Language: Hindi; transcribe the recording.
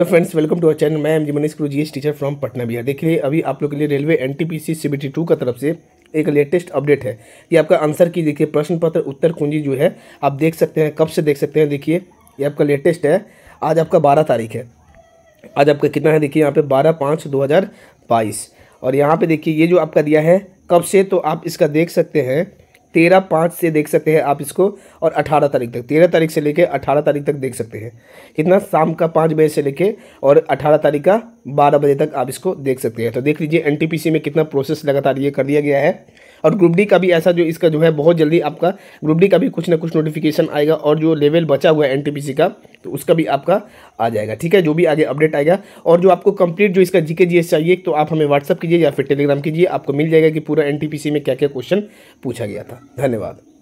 hello friends welcome to our channel मैं एम जी मनीष गुरु जी टीचर फ्रॉम पटना बिहार देखिए अभी आप लोग के लिए railway N T P C C B T two का तरफ से एक लेटेस्ट अपडेट है ये आपका आंसर की देखिए प्रश्न पत्र उत्तर कुंजी जो है आप देख सकते हैं कब से देख सकते हैं देखिए ये आपका लेटेस्ट है आज आपका बारह तारीख है आज आपका कितना है देखिए यहाँ पर बारह पाँच दो हज़ार बाईस और यहाँ पर देखिए ये जो आपका दिया है कब से तो आप इसका देख सकते हैं तेरह पाँच से देख सकते हैं आप इसको और अठारह तारीख तक तेरह तारीख से लेकर अठारह तारीख तक देख सकते हैं कितना शाम का पाँच बजे से लेकर और अठारह तारीख का बारह बजे तक आप इसको देख सकते हैं तो देख लीजिए एनटीपीसी में कितना प्रोसेस लगातार ये कर दिया गया है और ग्रुप डी का भी ऐसा जो इसका जो है बहुत जल्दी आपका ग्रुप डी का भी कुछ ना कुछ नोटिफिकेशन आएगा और जो लेवल बचा हुआ है एन का तो उसका भी आपका आ जाएगा ठीक है जो भी आगे अपडेट आएगा और जो आपको कंप्लीट जो इसका जीके जीएस चाहिए तो आप हमें व्हाट्सअप कीजिए या फिर टेलीग्राम कीजिए आपको मिल जाएगा कि पूरा एन में क्या क्या क्वेश्चन पूछा गया था धन्यवाद